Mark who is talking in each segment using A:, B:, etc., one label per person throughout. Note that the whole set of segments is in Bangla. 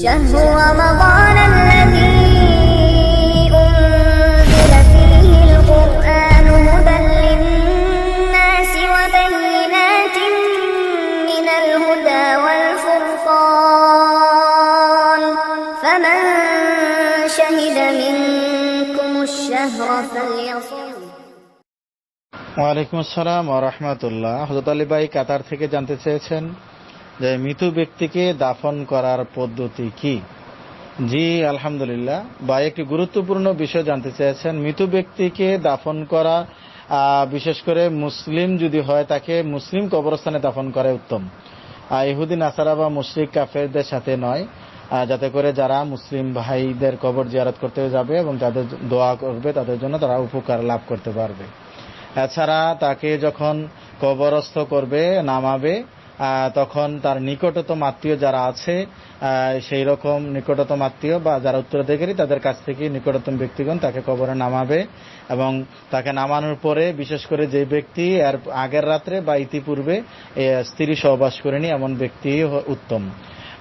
A: ওয়ালাইকুম আসসালাম আ রহমতুল্লাহ হজরত আলী ভাই কাতার থেকে জানতে চেয়েছেন যে মৃত ব্যক্তিকে দাফন করার পদ্ধতি কি জি আলহামদুলিল্লাহ বা একটি গুরুত্বপূর্ণ বিষয় জানতে চেয়েছেন মৃত ব্যক্তিকে দাফন করা বিশেষ করে মুসলিম যদি হয় তাকে মুসলিম কবরস্থানে দাফন করে উত্তম ইহুদি নাসারা বা মুসলিক কাফেরদের সাথে নয় যাতে করে যারা মুসলিম ভাইদের কবর জিয়ারত করতে যাবে এবং যাদের দোয়া করবে তাদের জন্য তারা উপকার লাভ করতে পারবে এছাড়া তাকে যখন কবরস্থ করবে নামাবে তখন তার নিকটতম আত্মীয় যারা আছে সেই রকম নিকটতম আত্মীয় বা যারা উত্তরাধিকারী তাদের কাছ থেকে নিকটতম ব্যক্তিগণ তাকে কবরে নামাবে এবং তাকে নামানোর পরে বিশেষ করে যে ব্যক্তি এর আগের রাত্রে বা ইতিপূর্বে স্ত্রী সহবাস করেনি এমন ব্যক্তি উত্তম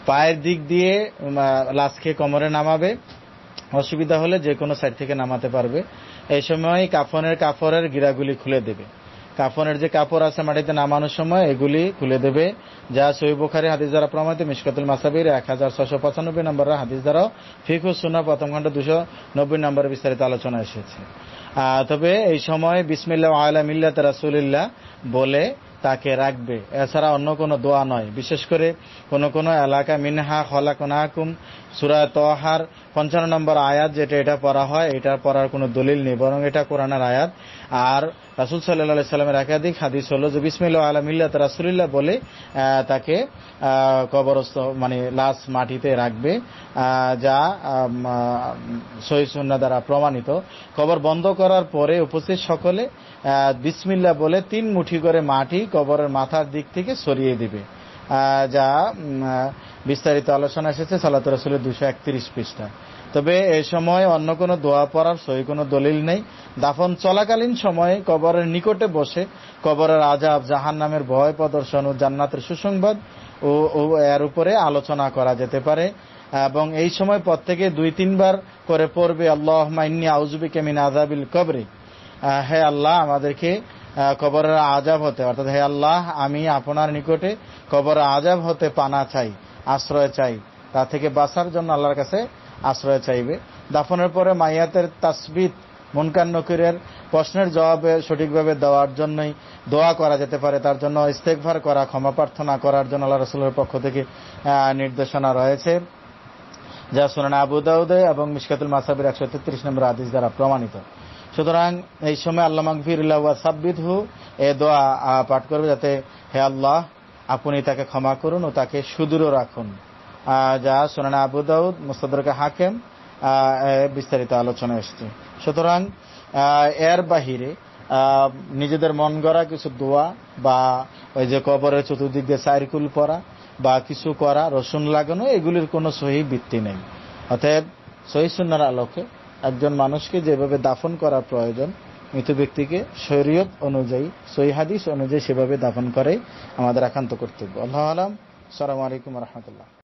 A: পায়ের দিক দিয়ে লাশকে কমরে নামাবে অসুবিধা হলে যে কোনো সাইড থেকে নামাতে পারবে এই সময় কাফনের কাফরের গিরাগুলি খুলে দেবে কাফনের যে কাপড় আছে মাটিতে নামানোর সময় এগুলি খুলে দেবে যা সৈবখারি হাদিস দ্বারা প্রমাণিত মিসকাতুল মাসাবির এক হাজার ছশো পঁচানব্বই নম্বর হাদিস দ্বারাও ফিকু সুনা প্রথম খণ্ড দুশো নব্বই নম্বরে বিস্তারিত আলোচনা এসেছে তবে এই সময় বিসমিল্লা আলা তারা রাসুলিল্লাহ বলে তাকে রাখবে এছাড়া অন্য কোনো দোয়া নয় বিশেষ করে কোন কোনো এলাকা মিনহা নাহকুম সুরা তহার পঞ্চান্ন নম্বর আয়াত যেটা এটা পড়া হয় এটা পড়ার কোনো দলিল নেই বরং এটা কোরআনার আয়াত আর রাসুল সাল্লাহ সাল্লামের একাধিক হাদিস হল যে বিসমিল আলমিল্লা রাসুলিল্লাহ বলে তাকে কবরস্থ মানে লাশ মাটিতে রাখবে যা সহিসুন্না দ্বারা প্রমাণিত কবর বন্ধ করার পরে উপস্থিত সকলে বিসমিল্লা বলে তিন মুঠি করে মাটি কবরের মাথার দিক থেকে সরিয়ে দিবে যা বিস্তারিত আলোচনা এসেছে সালাত রসুলের দুশো একত্রিশ পৃষ্ঠা তবে এ সময় অন্য কোনো দোয়া পড়ার সই কোনো দলিল নেই দাফন চলাকালীন সময়ে কবরের নিকটে বসে কবরের আজাব জাহান নামের ভয় প্রদর্শন ও জান্নাতের সুসংবাদ ও এর উপরে আলোচনা করা যেতে পারে এবং এই সময় পর থেকে দুই তিনবার করে পড়বে আল্লাহ মাইনি আউজবি কেমিন আজাবিল কবরে হ্যাঁ আল্লাহ আমাদেরকে কবরের আজাব হতে অর্থাৎ হে আল্লাহ আমি আপনার নিকটে কবর আজাব হতে পানা চাই আশ্রয় চাই তা থেকে বাঁচার জন্য আল্লাহর কাছে আশ্রয় চাইবে দাফনের পরে মাইয়াতের তাসবিদ মুনকান নকিরের প্রশ্নের জবাবে সঠিকভাবে দেওয়ার জন্যই দোয়া করা যেতে পারে তার জন্য ইস্তেকভার করা ক্ষমা প্রার্থনা করার জন্য আল্লাহ রসুলের পক্ষ থেকে নির্দেশনা রয়েছে যা শোনান আবু দাউদে এবং মিসকাতুল মাসাবির একশো তেত্রিশ নম্বর আদেশ দ্বারা প্রমাণিত সুতরাং এই সময় আল্লাহ মাকফিরুল্লাহ সাব্বিদ হু এ দোয়া পাঠ করবে যাতে হে আল্লাহ আপনি তাকে ক্ষমা করুন ও তাকে সুদূরও রাখুন যা সোনানা আবু দাউদ মুস্তাদরকে হাকেম বিস্তারিত আলোচনা এসছে সুতরাং এর বাহিরে নিজেদের মন গড়া কিছু দোয়া বা ওই যে কবরের চতুর্দিক দিয়ে সাইরকুল পরা বা কিছু করা রসুন লাগানো এগুলির কোনো সহি ভিত্তি নেই অতএব সহি সুন্নার আলোকে একজন মানুষকে যেভাবে দাফন করা প্রয়োজন মৃত ব্যক্তিকে শরীয়ত অনুযায়ী সই হাদিস অনুযায়ী সেভাবে দাফন করাই আমাদের একান্ত কর্তব্য আল্লাহ আলাম সালাম আলাইকুম রহমতুল্লাহ